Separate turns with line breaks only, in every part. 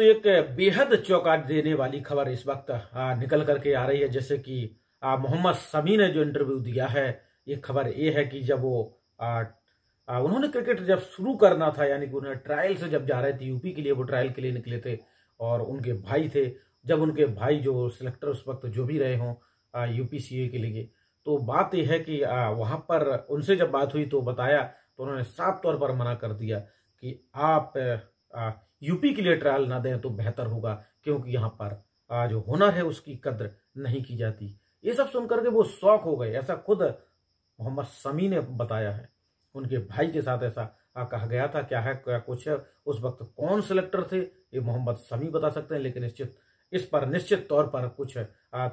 दोस्तों एक बेहद चौंकाट देने वाली खबर इस वक्त निकल करके आ रही है जैसे कि मोहम्मद समी ने जो इंटरव्यू दिया है ये खबर ये है कि जब वो आ, आ, उन्होंने क्रिकेट जब शुरू करना था यानी कि उन्हें ट्रायल से जब जा रहे थे यूपी के लिए वो ट्रायल के लिए निकले थे और उनके भाई थे जब उनके भाई जो सिलेक्टर उस वक्त जो भी रहे हों यूपीसीए के लिए तो बात यह है कि वहाँ पर उनसे जब बात हुई तो बताया तो उन्होंने साफ तौर पर मना कर दिया कि आप आ, यूपी के लिए ट्रायल ना दें तो बेहतर होगा क्योंकि यहाँ पर जो हुनर है उसकी कद्र नहीं की जाती ये सब सुनकर के वो शौक हो गए ऐसा खुद मोहम्मद समी ने बताया है उनके भाई के साथ ऐसा कहा गया था क्या है क्या कुछ है उस वक्त कौन सिलेक्टर थे ये मोहम्मद समी बता सकते हैं लेकिन निश्चित इस पर निश्चित तौर पर कुछ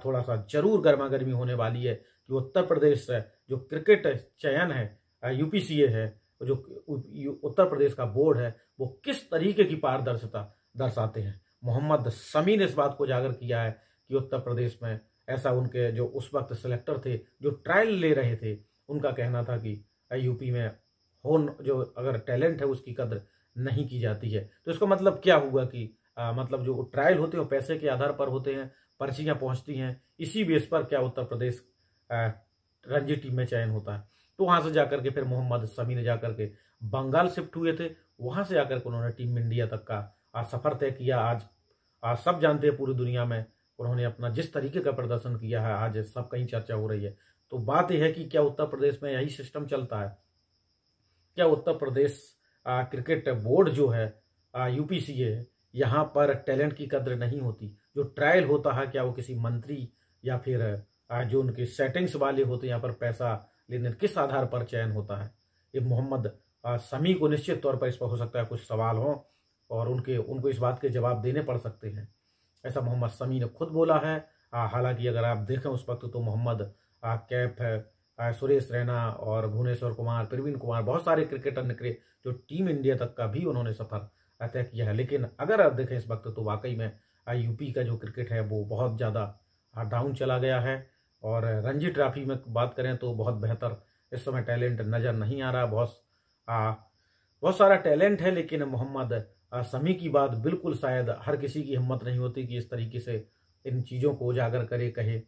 थोड़ा सा जरूर गर्मा गर्मी होने वाली है कि उत्तर प्रदेश से जो क्रिकेट चयन है यूपीसीए है जो उत्तर प्रदेश का बोर्ड है वो किस तरीके की पारदर्शिता दर्शाते हैं मोहम्मद समी ने इस बात को जागर किया है कि उत्तर प्रदेश में ऐसा उनके जो उस वक्त सिलेक्टर थे जो ट्रायल ले रहे थे उनका कहना था कि यूपी में हो जो अगर टैलेंट है उसकी कदर नहीं की जाती है तो इसका मतलब क्या हुआ कि आ, मतलब जो ट्रायल होते हैं पैसे के आधार पर होते हैं पर्चियाँ पहुँचती हैं इसी बेस पर क्या उत्तर प्रदेश रणजी टीम में चयन होता है तो वहां से जाकर के फिर मोहम्मद शमी ने जाकर के बंगाल शिफ्ट हुए थे वहां से जाकर के उन्होंने टीम इंडिया तक का आज सफर तय किया आज आज सब जानते हैं पूरी दुनिया में उन्होंने अपना जिस तरीके का प्रदर्शन किया है आज सब कहीं चर्चा हो रही है तो बात यह है कि क्या उत्तर प्रदेश में यही सिस्टम चलता है क्या उत्तर प्रदेश आ, क्रिकेट बोर्ड जो है यूपीसीए यहाँ पर टैलेंट की कदर नहीं होती जो ट्रायल होता है क्या वो किसी मंत्री या फिर आ, जो उनके सेटिंग्स वाले होते हैं यहाँ पर पैसा लेकिन किस आधार पर चयन होता है ये मोहम्मद समी को निश्चित तौर पर इस पर हो सकता है कुछ सवाल हों और उनके उनको इस बात के जवाब देने पड़ सकते हैं ऐसा मोहम्मद समी ने खुद बोला है हालांकि अगर आप देखें उस वक्त तो मोहम्मद कैफ है सुरेश रैना और भुवनेश्वर कुमार प्रवीण कुमार बहुत सारे क्रिकेटर निकले जो टीम इंडिया तक का भी उन्होंने सफर तय किया है लेकिन अगर आप देखें इस वक्त तो वाकई में यूपी का जो क्रिकेट है वो बहुत ज़्यादा डाउन चला गया है और रणजी ट्रॉफी में बात करें तो बहुत बेहतर इस समय टैलेंट नज़र नहीं आ रहा बहुत आ, बहुत सारा टैलेंट है लेकिन मोहम्मद समी की बात बिल्कुल शायद हर किसी की हिम्मत नहीं होती कि इस तरीके से इन चीज़ों को उजागर करे कहे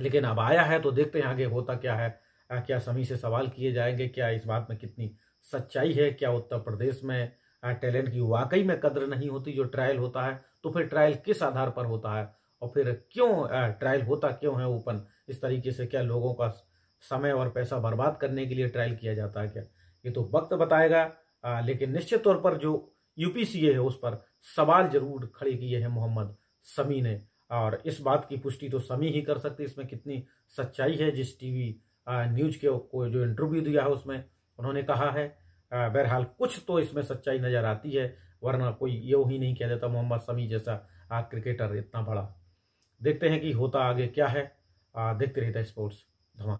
लेकिन अब आया है तो देखते हैं आगे होता क्या है क्या समी से सवाल किए जाएंगे क्या इस बात में कितनी सच्चाई है क्या उत्तर प्रदेश में टैलेंट की वाकई में कदर नहीं होती जो ट्रायल होता है तो फिर ट्रायल किस आधार पर होता है और फिर क्यों ट्रायल होता क्यों है ओपन इस तरीके से क्या लोगों का समय और पैसा बर्बाद करने के लिए ट्रायल किया जाता है क्या ये तो वक्त बताएगा आ, लेकिन निश्चित तौर पर जो यूपीसीए है उस पर सवाल जरूर खड़े किए हैं मोहम्मद समी ने और इस बात की पुष्टि तो समी ही कर सकती इसमें कितनी सच्चाई है जिस टीवी न्यूज के को जो इंटरव्यू दिया है उसमें उन्होंने कहा है बहरहाल कुछ तो इसमें सच्चाई नजर आती है वरना कोई यो ही नहीं कह देता मोहम्मद समी जैसा क्रिकेटर इतना बड़ा देखते हैं कि होता आगे क्या है आ, देखते रहता है स्पोर्ट्स धमा